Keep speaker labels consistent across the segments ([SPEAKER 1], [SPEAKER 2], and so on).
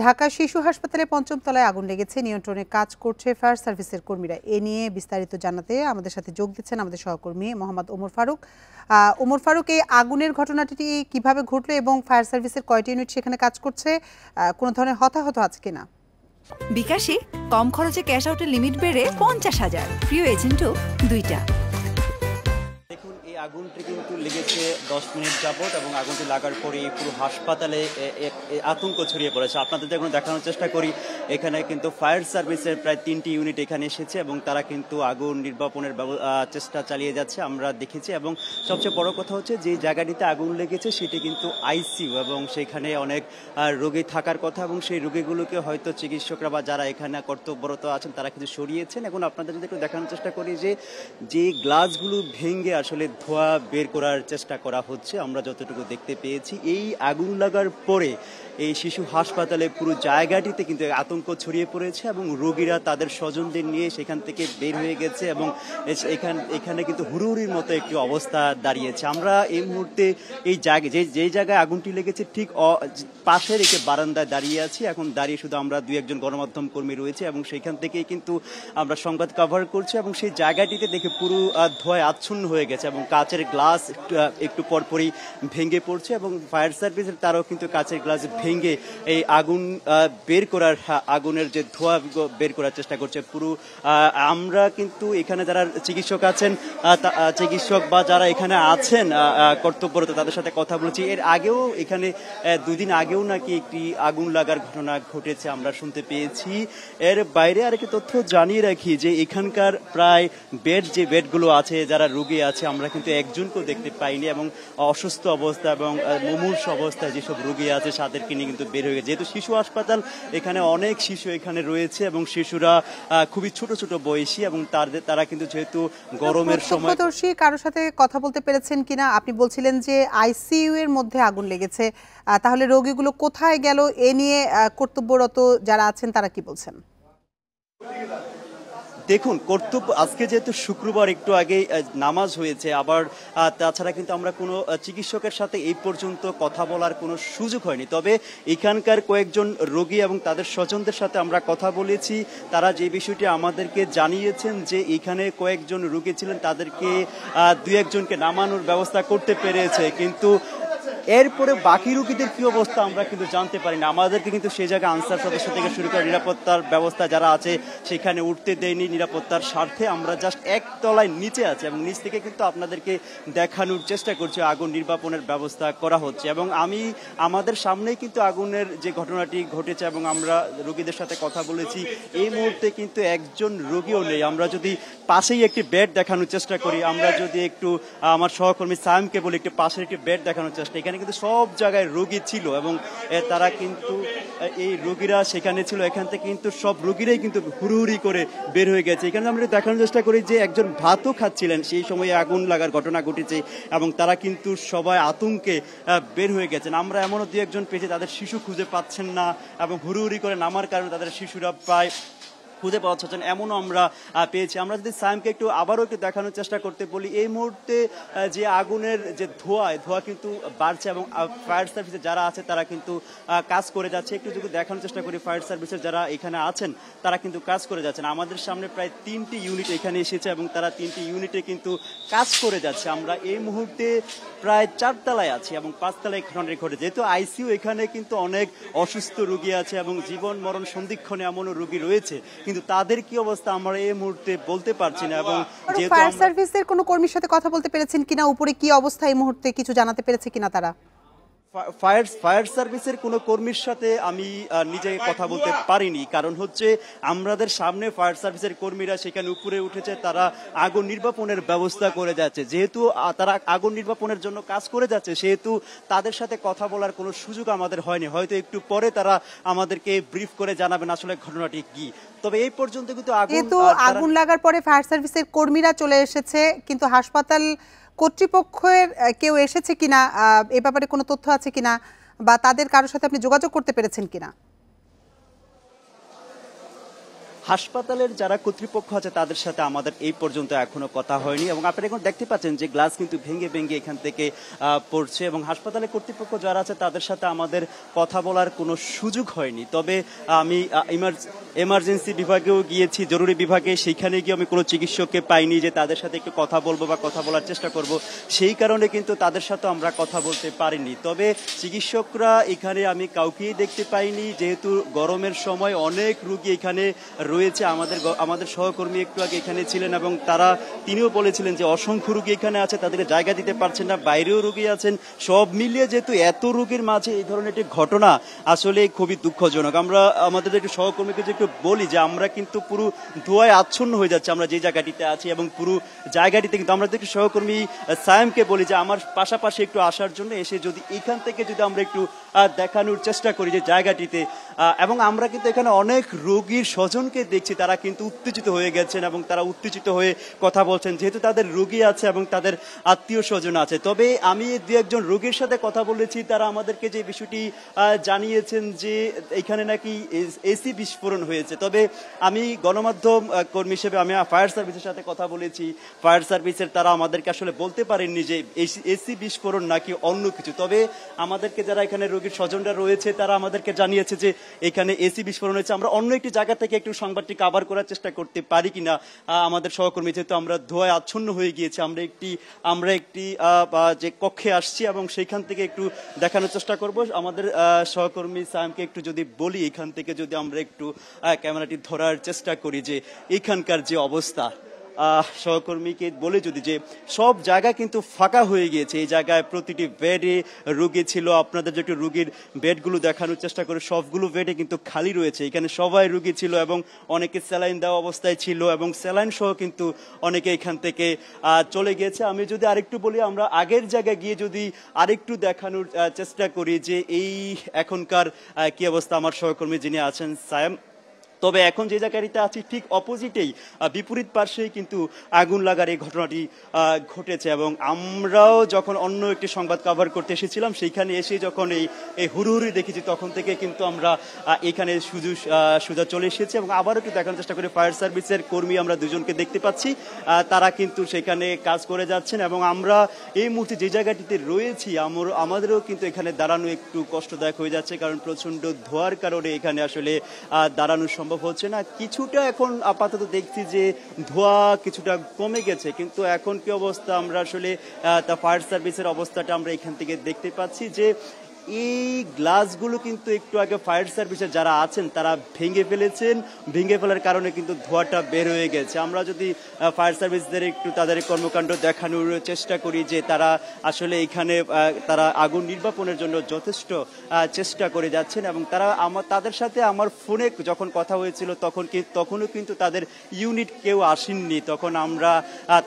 [SPEAKER 1] ঢাকা শিশু হাসপাতালে পঞ্চম তলায় আগুন লেগেছে নিয়ন্ত্রণে কাজ করছে ফায়ার সার্ভিসের কর্মীরা এ নিয়ে বিস্তারিত জানাতে আমাদের সাথে যোগ দিচ্ছেন আমাদের সহকর্মী মোহাম্মদ ওমর ফারুক ওমর ফারুক এই আগুনের ঘটনাটি কিভাবে ঘটলো এবং ফায়ার সার্ভিসের কয়টি ইউনিট সেখানে কাজ করছে কোনো ধরনের হতাহত আছে কিনা বিকাশে কম খরচে ক্যাশ আউটের লিমিট বেড়ে পঞ্চাশ হাজার প্রিয় এজেন্টও দুইটা
[SPEAKER 2] আগুনটি কিন্তু লেগেছে দশ মিনিট যাবত এবং আগুনটি লাগার পরে পুরো হাসপাতালে আতঙ্ক ছড়িয়ে পড়েছে আপনাদের যখন দেখানোর চেষ্টা করি এখানে কিন্তু ফায়ার সার্ভিসের প্রায় তিনটি ইউনিট এখানে এসেছে এবং তারা কিন্তু আগুন নির্বাপনের চেষ্টা চালিয়ে যাচ্ছে আমরা দেখেছি এবং সবচেয়ে বড় কথা হচ্ছে যে জায়গাটিতে আগুন লেগেছে সেটি কিন্তু আইসিইউ এবং সেখানে অনেক রোগী থাকার কথা এবং সেই রোগীগুলোকে হয়তো চিকিৎসকরা বা যারা এখানে কর্তব্যরত আছেন তারা কিন্তু সরিয়েছেন এখন আপনাদের যদি একটু দেখানোর চেষ্টা করি যে যে গ্লাসগুলো ভেঙে আসলে ধোঁয়া বের করার চেষ্টা করা হচ্ছে আমরা যতটুকু দেখতে পেয়েছি এই আগুন লাগার পরে এই শিশু হাসপাতালে পুরো জায়গাটিতে কিন্তু আতঙ্ক ছড়িয়ে পড়েছে এবং রোগীরা তাদের স্বজনদের নিয়ে সেখান থেকে বের হয়ে গেছে এবং এখান এখানে কিন্তু হুড়ুহুড়ির মতো একটি অবস্থা দাঁড়িয়েছে আমরা এই মুহূর্তে এই জায়গায় যে যেই জায়গায় আগুনটি লেগেছে ঠিক পাশে রেখে বারান্দায় দাঁড়িয়ে আছি এখন দাঁড়িয়ে শুধু আমরা দুই একজন গণমাধ্যম কর্মী রয়েছে এবং সেখান থেকেই কিন্তু আমরা সংবাদ কভার করছি এবং সেই জায়গাটিতে দেখে পুরো ধোয় আচ্ছন্ন হয়ে গেছে এবং কাচের গ্লাস একটু পরপরই ভেঙে পড়ছে এবং ফায়ার সার্ভিসের তারাও কিন্তু কাচের গ্লাস ভেঙে এই আগুন বের করার আগুনের যে ধোঁয়া বের করার চেষ্টা করছে পুরো আমরা কিন্তু এখানে যারা চিকিৎসক আছেন চিকিৎসক বা যারা এখানে আছেন কর্তব্যরত তাদের সাথে কথা বলেছি এর আগেও এখানে দুদিন আগেও নাকি একটি আগুন লাগার ঘটনা ঘটেছে আমরা শুনতে পেয়েছি এর বাইরে আরেকটি তথ্য জানিয়ে রাখি যে এখানকার প্রায় বেড যে বেডগুলো আছে যারা রুগী আছে আমরা কিন্তু একজনকেও দেখতে পাইনি এবং অসুস্থ অবস্থা এবং মুমূর্ষ অবস্থায় যেসব রুগী আছে তাদেরকে তাদেরকে নিয়ে কিন্তু বের হয়ে গেছে যেহেতু শিশু হাসপাতাল এখানে অনেক শিশু এখানে রয়েছে এবং শিশুরা খুবই ছোট ছোট বয়সী এবং তাদের তারা কিন্তু যেহেতু গরমের সময়
[SPEAKER 1] কারোর সাথে কথা বলতে পেরেছেন কিনা আপনি বলছিলেন যে আইসিইউ এর মধ্যে আগুন লেগেছে তাহলে রোগীগুলো কোথায় গেল এ নিয়ে কর্তব্যরত যারা আছেন তারা কি বলছেন
[SPEAKER 2] দেখুন কর্তব্য আজকে যেহেতু শুক্রবার একটু আগে নামাজ হয়েছে আবার তাছাড়া কিন্তু আমরা কোনো চিকিৎসকের সাথে এই পর্যন্ত কথা বলার কোনো সুযোগ হয়নি তবে এখানকার কয়েকজন রোগী এবং তাদের স্বজনদের সাথে আমরা কথা বলেছি তারা যে বিষয়টি আমাদেরকে জানিয়েছেন যে এখানে কয়েকজন রোগী ছিলেন তাদেরকে দু একজনকে নামানোর ব্যবস্থা করতে পেরেছে কিন্তু এরপরে বাকি রুগীদের কি অবস্থা আমরা কিন্তু জানতে পারি না আমাদেরকে কিন্তু সেই জায়গায় আনসার সদস্য থেকে শুরু করে নিরাপত্তার ব্যবস্থা যারা আছে সেখানে উঠতে দেয়নি নিরাপত্তার স্বার্থে আমরা জাস্ট এক তলায় নিচে আছে এবং নিচ থেকে কিন্তু আপনাদেরকে দেখানোর চেষ্টা করছি আগুন নির্বাপনের ব্যবস্থা করা হচ্ছে এবং আমি আমাদের সামনেই কিন্তু আগুনের যে ঘটনাটি ঘটেছে এবং আমরা রোগীদের সাথে কথা বলেছি এই মুহূর্তে কিন্তু একজন রোগীও নেই আমরা যদি পাশেই একটি বেড দেখানোর চেষ্টা করি আমরা যদি একটু আমার সহকর্মী সায়মকে বলি একটু পাশের একটি বেড দেখানোর চেষ্টা সেখানে কিন্তু সব জায়গায় রোগী ছিল এবং তারা কিন্তু এই রোগীরা সেখানে ছিল এখান থেকে কিন্তু সব রোগীরাই কিন্তু হুড়ুহুড়ি করে বের হয়ে গেছে এখানে আমরা দেখানোর চেষ্টা করি যে একজন ভাতও খাচ্ছিলেন সেই সময়ে আগুন লাগার ঘটনা ঘটেছে এবং তারা কিন্তু সবাই আতঙ্কে বের হয়ে গেছেন আমরা এমনও দু একজন পেয়েছি তাদের শিশু খুঁজে পাচ্ছেন না এবং হুড়ুহুড়ি করে নামার কারণে তাদের শিশুরা প্রায় খুঁজে পাওয়া যাচ্ছে এমনও আমরা পেয়েছি আমরা যদি সায়েমকে একটু আবারও একটু দেখানোর চেষ্টা করতে বলি এই মুহূর্তে যে আগুনের যে ধোয়া ধোঁয়া কিন্তু বাড়ছে এবং ফায়ার সার্ভিসে যারা আছে তারা কিন্তু কাজ করে যাচ্ছে একটু যদি দেখানোর চেষ্টা করি ফায়ার সার্ভিসের যারা এখানে আছেন তারা কিন্তু কাজ করে যাচ্ছেন আমাদের সামনে প্রায় তিনটি ইউনিট এখানে এসেছে এবং তারা তিনটি ইউনিটে কিন্তু কাজ করে যাচ্ছে আমরা এই মুহূর্তে প্রায় চারতলায় আছি এবং পাঁচতলায় ঘটনাটি ঘটে যেহেতু আইসিইউ এখানে কিন্তু অনেক অসুস্থ রুগী আছে এবং জীবন মরণ সন্ধিক্ষণে এমনও রুগী রয়েছে কিন্তু তাদের কি অবস্থা আমরা এই মুহূর্তে বলতে পারছি না এবং ফায়ার
[SPEAKER 1] সার্ভিসের কোনো কর্মীর সাথে কথা বলতে পেরেছেন কিনা উপরে কি অবস্থা এই মুহূর্তে কিছু জানাতে পেরেছে কিনা তারা
[SPEAKER 2] ফায়ার ফায়ার সার্ভিসের কোনো কর্মীর সাথে আমি নিজে কথা বলতে পারিনি কারণ হচ্ছে আমাদের সামনে ফায়ার সার্ভিসের কর্মীরা সেখানে উপরে উঠেছে তারা আগুন নির্বাপনের ব্যবস্থা করে যাচ্ছে যেহেতু তারা আগুন নির্বাপনের জন্য কাজ করে যাচ্ছে সেহেতু তাদের সাথে কথা বলার কোনো সুযোগ আমাদের হয়নি হয়তো একটু পরে তারা আমাদেরকে ব্রিফ করে জানাবেন আসলে ঘটনাটি কি তবে এই পর্যন্ত কিন্তু আগুন
[SPEAKER 1] লাগার পরে ফায়ার সার্ভিসের কর্মীরা চলে এসেছে কিন্তু হাসপাতাল কর্তৃপক্ষের কেউ এসেছে কিনা এ ব্যাপারে কোনো তথ্য আছে কিনা বা তাদের কারোর সাথে আপনি যোগাযোগ করতে পেরেছেন কিনা
[SPEAKER 2] হাসপাতালের যারা কর্তৃপক্ষ আছে তাদের সাথে আমাদের এই পর্যন্ত এখনো কথা হয়নি এবং আপনি এখন দেখতে পাচ্ছেন যে গ্লাস কিন্তু ভেঙে ভেঙে এখান থেকে পড়ছে এবং হাসপাতালে কর্তৃপক্ষ যারা আছে তাদের সাথে আমাদের কথা বলার কোনো সুযোগ হয়নি তবে আমি এমার্জেন্সি বিভাগেও গিয়েছি জরুরি বিভাগে সেইখানে গিয়ে আমি কোনো চিকিৎসককে পাইনি যে তাদের সাথে একটু কথা বলবো বা কথা বলার চেষ্টা করব সেই কারণে কিন্তু তাদের সাথে আমরা কথা বলতে পারিনি তবে চিকিৎসকরা এখানে আমি কাউকেই দেখতে পাইনি যেহেতু গরমের সময় অনেক রুগী এখানে রয়েছে আমাদের আমাদের সহকর্মী একটু আগে এখানে ছিলেন এবং তারা তিনিও বলেছিলেন যে অসংখ্য রুগী এখানে আছে তাদেরকে জায়গা দিতে পারছেন না বাইরেও রুগী আছেন সব মিলিয়ে যেহেতু এত রুগীর মাঝে এই ধরনের একটি ঘটনা আসলে খুবই দুঃখজনক আমরা আমাদের একটু সহকর্মীকে যে একটু বলি যে আমরা কিন্তু পুরো ধোয়ায় আচ্ছন্ন হয়ে যাচ্ছি আমরা যে জায়গাটিতে আছি এবং পুরো জায়গাটিতে কিন্তু আমরা একটু সহকর্মী সায়েমকে বলি যে আমার পাশাপাশি একটু আসার জন্য এসে যদি এখান থেকে যদি আমরা একটু দেখানোর চেষ্টা করি যে জায়গাটিতে এবং আমরা কিন্তু এখানে অনেক রোগীর স্বজনকে অনেকেই দেখছি তারা কিন্তু উত্তেজিত হয়ে গেছেন এবং তারা উত্তেজিত হয়ে কথা বলছেন যেহেতু তাদের রোগী আছে এবং তাদের আত্মীয় স্বজন আছে তবে আমি দু একজন রোগীর সাথে কথা বলেছি তারা আমাদেরকে যে বিষয়টি জানিয়েছেন যে এখানে নাকি এসি বিস্ফোরণ হয়েছে তবে আমি গণমাধ্যম কর্মী হিসেবে আমি ফায়ার সার্ভিসের সাথে কথা বলেছি ফায়ার সার্ভিসের তারা আমাদেরকে আসলে বলতে পারেননি যে এসি বিস্ফোরণ নাকি অন্য কিছু তবে আমাদেরকে যারা এখানে রোগীর স্বজনরা রয়েছে তারা আমাদেরকে জানিয়েছে যে এখানে এসি বিস্ফোরণ হয়েছে আমরা অন্য একটি জায়গা থেকে একটু সংবাদটি কাভার করার চেষ্টা করতে পারি কিনা আমাদের সহকর্মী যেহেতু আমরা ধোয়ায় আচ্ছন্ন হয়ে গিয়েছি আমরা একটি আমরা একটি যে কক্ষে আসছি এবং সেইখান থেকে একটু দেখানোর চেষ্টা করব আমাদের সহকর্মী সায়েমকে একটু যদি বলি এখান থেকে যদি আমরা একটু ক্যামেরাটি ধরার চেষ্টা করি যে এখানকার যে অবস্থা সহকর্মীকে বলে যদি যে সব জায়গা কিন্তু ফাঁকা হয়ে গিয়েছে এই জায়গায় প্রতিটি বেডে রুগী ছিল আপনাদের যে রুগীর বেডগুলো দেখানোর চেষ্টা করে সবগুলো বেডে কিন্তু খালি রয়েছে এখানে সবাই রুগী ছিল এবং অনেকে স্যালাইন দেওয়া অবস্থায় ছিল এবং স্যালাইন সহ কিন্তু অনেকে এখান থেকে চলে গিয়েছে আমি যদি আরেকটু বলি আমরা আগের জায়গায় গিয়ে যদি আরেকটু দেখানোর চেষ্টা করি যে এই এখনকার কি অবস্থা আমার সহকর্মী যিনি আছেন সায়াম তবে এখন যে জায়গাটিতে আছি ঠিক অপোজিটেই বিপরীত পার্শ্বেই কিন্তু আগুন লাগার এই ঘটনাটি ঘটেছে এবং আমরাও যখন অন্য একটি সংবাদ কভার করতে এসেছিলাম সেইখানে এসে যখন এই এই হুড়ুহুড়ি দেখেছি তখন থেকে কিন্তু আমরা এখানে সুযু সুযোগ চলে এসেছি এবং আবারও একটু দেখানোর চেষ্টা করি ফায়ার সার্ভিসের কর্মী আমরা দুজনকে দেখতে পাচ্ছি তারা কিন্তু সেখানে কাজ করে যাচ্ছেন এবং আমরা এই মুহূর্তে যে জায়গাটিতে রয়েছি আমাদেরও কিন্তু এখানে দাঁড়ানো একটু কষ্টদায়ক হয়ে যাচ্ছে কারণ প্রচণ্ড ধোয়ার কারণে এখানে আসলে দাঁড়ানো সম্ভব সম্ভব হচ্ছে না কিছুটা এখন আপাতত দেখছি যে ধোয়া কিছুটা কমে গেছে কিন্তু এখন কি অবস্থা আমরা আসলে তা ফায়ার সার্ভিসের অবস্থাটা আমরা এখান থেকে দেখতে পাচ্ছি যে এই গ্লাসগুলো কিন্তু একটু আগে ফায়ার সার্ভিসের যারা আছেন তারা ভেঙে ফেলেছেন ভেঙে ফেলার কারণে কিন্তু ধোঁয়াটা বের হয়ে গেছে আমরা যদি ফায়ার সার্ভিসদের একটু তাদের কর্মকাণ্ড দেখানোর চেষ্টা করি যে তারা আসলে এখানে তারা আগুন নির্বাপনের জন্য যথেষ্ট চেষ্টা করে যাচ্ছেন এবং তারা আমার তাদের সাথে আমার ফোনে যখন কথা হয়েছিল তখন কি তখনও কিন্তু তাদের ইউনিট কেউ আসেননি তখন আমরা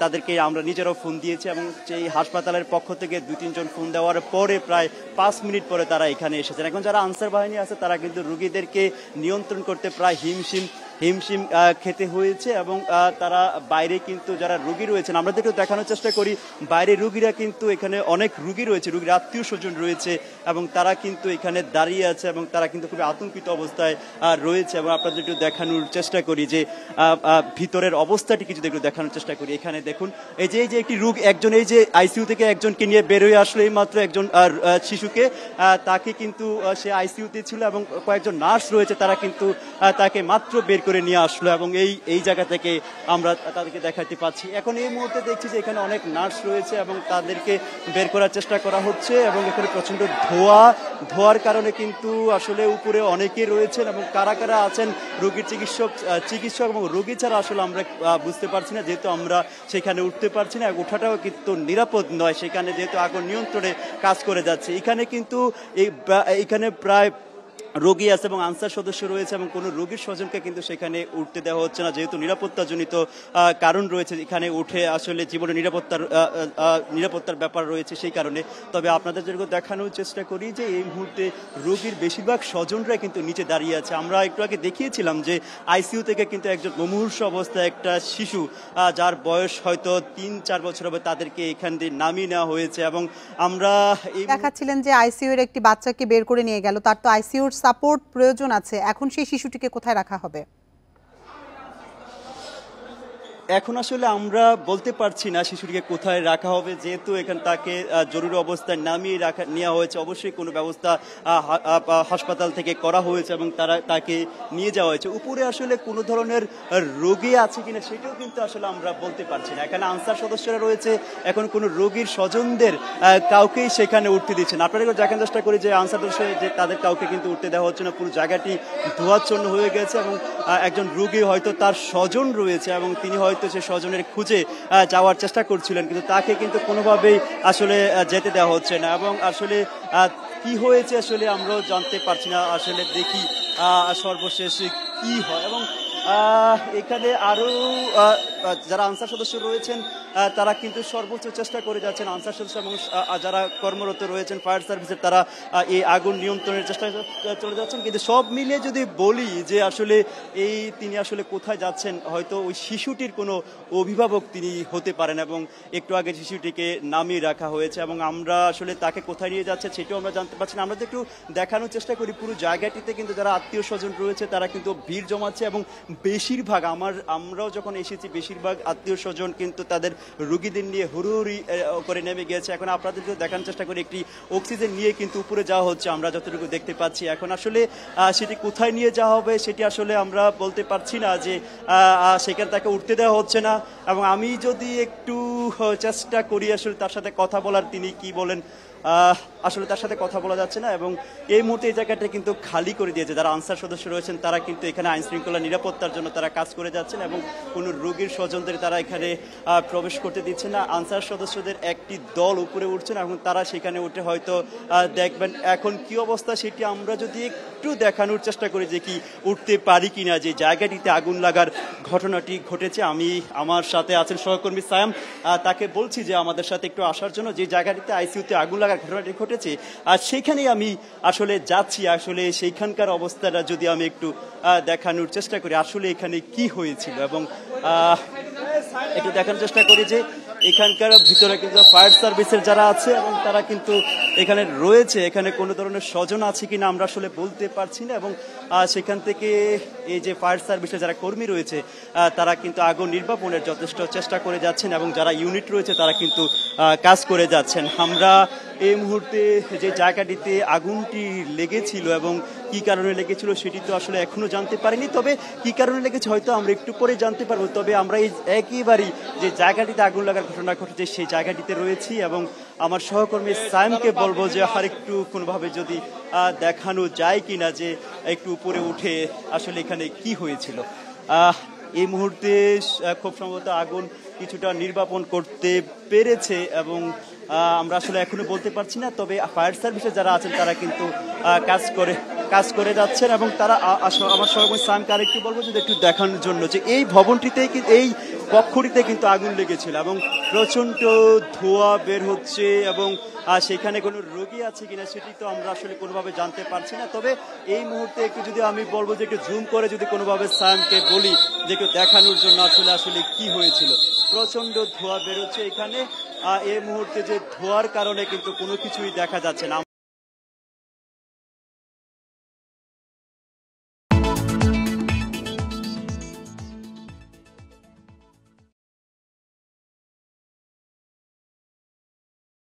[SPEAKER 2] তাদেরকে আমরা নিজেরাও ফোন দিয়েছি এবং সেই হাসপাতালের পক্ষ থেকে দু তিনজন ফোন দেওয়ার পরে প্রায় পাঁচ মিনিট ভিজিট করে তারা এখানে এসেছেন এখন যারা আনসার বাহিনী আছে তারা কিন্তু রুগীদেরকে নিয়ন্ত্রণ করতে প্রায় হিমশিম হিমশিম খেতে হয়েছে এবং তারা বাইরে কিন্তু যারা রুগী রয়েছেন আমরা একটু দেখানোর চেষ্টা করি বাইরে রুগীরা কিন্তু এখানে অনেক রুগী রয়েছে রুগীর আত্মীয় স্বজন রয়েছে এবং তারা কিন্তু এখানে দাঁড়িয়ে আছে এবং তারা কিন্তু খুবই আতঙ্কিত অবস্থায় রয়েছে এবং আপনাদের একটু দেখানোর চেষ্টা করি যে ভিতরের অবস্থাটি কিছু একটু দেখানোর চেষ্টা করি এখানে দেখুন এই যে এই যে একটি রোগ একজন এই যে আইসিইউ থেকে একজনকে নিয়ে বেরোয় আসলো এই মাত্র একজন শিশুকে তাকে কিন্তু সে আইসিইউতে ছিল এবং কয়েকজন নার্স রয়েছে তারা কিন্তু তাকে মাত্র বের করে নিয়ে আসলো এবং এই এই জায়গা থেকে আমরা তাদেরকে দেখাতে পাচ্ছি এখন এই মুহূর্তে দেখছি যে এখানে অনেক নার্স রয়েছে এবং তাদেরকে বের করার চেষ্টা করা হচ্ছে এবং এখানে প্রচণ্ড ধোয়া ধোয়ার কারণে কিন্তু আসলে উপরে অনেকেই রয়েছেন এবং কারা কারা আছেন রোগীর চিকিৎসক চিকিৎসক এবং রোগী ছাড়া আসলে আমরা বুঝতে পারছি না যেহেতু আমরা সেখানে উঠতে পারছি না ওঠাটাও কিন্তু নিরাপদ নয় সেখানে যেহেতু আগুন নিয়ন্ত্রণে কাজ করে যাচ্ছে এখানে কিন্তু এই এখানে প্রায় রোগী আছে এবং আনসার সদস্য রয়েছে এবং কোনো রোগীর স্বজনকে কিন্তু সেখানে উঠতে দেওয়া হচ্ছে না যেহেতু নিরাপত্তাজনিত কারণ রয়েছে এখানে উঠে আসলে জীবনে নিরাপত্তার নিরাপত্তার ব্যাপার রয়েছে সেই কারণে তবে আপনাদের যেরকম দেখানোর চেষ্টা করি যে এই মুহূর্তে রোগীর বেশিরভাগ স্বজনরা কিন্তু নিচে দাঁড়িয়ে আছে আমরা একটু আগে দেখিয়েছিলাম যে আইসিইউ থেকে কিন্তু একজন মমূর্ষ অবস্থায় একটা শিশু যার বয়স হয়তো তিন চার বছর হবে তাদেরকে এখান দিয়ে নামিয়ে নেওয়া হয়েছে এবং আমরা
[SPEAKER 1] দেখাচ্ছিলেন যে আইসিইউ এর একটি বাচ্চাকে বের করে নিয়ে গেল তার তো আইসিইউর সাপোর্ট প্রয়োজন আছে এখন সেই শিশুটিকে কোথায় রাখা হবে
[SPEAKER 2] এখন আসলে আমরা বলতে পারছি না শিশুটিকে কোথায় রাখা হবে যেহেতু এখান তাকে জরুরি অবস্থায় নামিয়ে রাখা নেওয়া হয়েছে অবশ্যই কোনো ব্যবস্থা হাসপাতাল থেকে করা হয়েছে এবং তারা তাকে নিয়ে যাওয়া হয়েছে উপরে আসলে কোনো ধরনের রোগী আছে কিনা সেটাও কিন্তু আসলে আমরা বলতে পারছি না এখানে আনসার সদস্যরা রয়েছে এখন কোনো রোগীর স্বজনদের কাউকেই সেখানে উঠতে দিচ্ছেন আপনারা দেখার চেষ্টা করি যে আনসার সদস্য যে তাদের কাউকে কিন্তু উঠতে দেওয়া হচ্ছে না পুরো জায়গাটি ধোয়াচ্ছন্ন হয়ে গেছে এবং একজন রোগী হয়তো তার স্বজন রয়েছে এবং তিনি হয়তো হয়তো সে স্বজনের খুঁজে যাওয়ার চেষ্টা করছিলেন কিন্তু তাকে কিন্তু কোনোভাবেই আসলে যেতে দেওয়া হচ্ছে না এবং আসলে কি হয়েছে আসলে আমরাও জানতে পারছি না আসলে দেখি সর্বশেষ কি হয় এবং এখানে আরও যারা আনসার সদস্য রয়েছেন তারা কিন্তু সর্বোচ্চ চেষ্টা করে যাচ্ছেন আনসার সদস্য এবং যারা কর্মরত রয়েছেন ফায়ার সার্ভিসের তারা এই আগুন নিয়ন্ত্রণের চেষ্টা চলে যাচ্ছেন কিন্তু সব মিলিয়ে যদি বলি যে আসলে এই তিনি আসলে কোথায় যাচ্ছেন হয়তো ওই শিশুটির কোনো অভিভাবক তিনি হতে পারেন এবং একটু আগে শিশুটিকে নামিয়ে রাখা হয়েছে এবং আমরা আসলে তাকে কোথায় নিয়ে যাচ্ছে সেটাও আমরা জানতে পারছি না আমরা তো একটু দেখানোর চেষ্টা করি পুরো জায়গাটিতে কিন্তু যারা আত্মীয় স্বজন রয়েছে তারা কিন্তু ভিড় জমাচ্ছে এবং বেশিরভাগ আমার আমরাও যখন এসেছি বেশিরভাগ আত্মীয় স্বজন কিন্তু তাদের রুগীদের নিয়ে হুড়ুহুড়ি করে নেমে গেছে এখন আপনাদেরকে দেখার চেষ্টা করি একটি অক্সিজেন নিয়ে কিন্তু উপরে যাওয়া হচ্ছে আমরা যতটুকু দেখতে পাচ্ছি এখন আসলে সেটি কোথায় নিয়ে যাওয়া হবে সেটি আসলে আমরা বলতে পারছি না যে সেখানে তাকে উঠতে দেওয়া হচ্ছে না এবং আমি যদি একটু চেষ্টা করি আসলে তার সাথে কথা বলার তিনি কি বলেন আসলে তার সাথে কথা বলা যাচ্ছে না এবং এই মুহূর্তে এই জায়গাটা কিন্তু খালি করে দিয়েছে যারা আনসার সদস্য রয়েছেন তারা কিন্তু এখানে আইন শৃঙ্খলা নিরাপত্তার জন্য তারা কাজ করে যাচ্ছেন এবং কোনো রোগীর স্বজনদের তারা এখানে প্রবেশ করতে দিচ্ছে না আনসার সদস্যদের একটি দল উপরে উঠছেন এবং তারা সেখানে উঠে হয়তো দেখবেন এখন কি অবস্থা সেটি আমরা যদি একটু দেখানোর চেষ্টা করি যে কি উঠতে পারি কি না যে জায়গাটিতে আগুন লাগার ঘটনাটি ঘটেছে আমি আমার সাথে আছেন সহকর্মী সায়াম তাকে বলছি যে আমাদের সাথে একটু আসার জন্য যে জায়গাটিতে আইসিউতে আগুন লাগার ঘটনাটি ঘটেছে আর সেখানে আমি আসলে যাচ্ছি আসলে সেইখানকার অবস্থাটা যদি আমি একটু দেখানোর চেষ্টা করি আসলে এখানে কি হয়েছিল এবং একটু দেখানোর চেষ্টা করি যে এখানকার ভিতরে কিন্তু ফায়ার সার্ভিসের যারা আছে এবং তারা কিন্তু এখানে রয়েছে এখানে কোনো ধরনের স্বজন আছে কিনা আমরা আসলে বলতে পারছি না এবং সেখান থেকে এই যে ফায়ার সার্ভিসের যারা কর্মী রয়েছে তারা কিন্তু আগুন নির্বাপনের যথেষ্ট চেষ্টা করে যাচ্ছেন এবং যারা ইউনিট রয়েছে তারা কিন্তু কাজ করে যাচ্ছেন আমরা এই মুহূর্তে যে জায়গাটিতে আগুনটি লেগেছিল এবং কি কারণে লেগেছিল সেটি তো আসলে এখনো জানতে পারিনি তবে কি কারণে লেগেছে হয়তো আমরা একটু পরে জানতে পারবো তবে আমরা এই একেবারেই যে জায়গাটিতে আগুন লাগার ঘটনা ঘটেছে সেই জায়গাটিতে রয়েছি এবং আমার সহকর্মী সাইমকে বলবো যে আর একটু কোনোভাবে যদি দেখানো যায় কি না যে একটু উপরে উঠে আসলে এখানে কি হয়েছিল এই মুহূর্তে খুব সম্ভবত আগুন কিছুটা নির্বাপন করতে পেরেছে এবং আমরা আসলে এখনো বলতে পারছি না তবে ফায়ার সার্ভিসে যারা আছেন তারা কিন্তু কাজ করে কাজ করে যাচ্ছেন এবং তারা আমার সান সানকে আরেকটু বলবো যদি একটু দেখানোর জন্য যে এই ভবনটিতে এই কক্ষটিতে কিন্তু আগুন লেগেছিল এবং প্রচণ্ড ধোঁয়া বের হচ্ছে এবং সেখানে কোনো রোগী আছে কিনা সেটি তো আমরা আসলে কোনোভাবে জানতে পারছি না তবে এই মুহূর্তে একটু যদি আমি বলবো যে একটু জুম করে যদি কোনোভাবে সায়নকে বলি যে একটু দেখানোর জন্য আসলে আসলে কি হয়েছিল প্রচণ্ড ধোঁয়া বেরোচ্ছে এখানে এই মুহূর্তে যে ধোয়ার কারণে কিন্তু কোনো
[SPEAKER 1] কিছুই দেখা যাচ্ছে না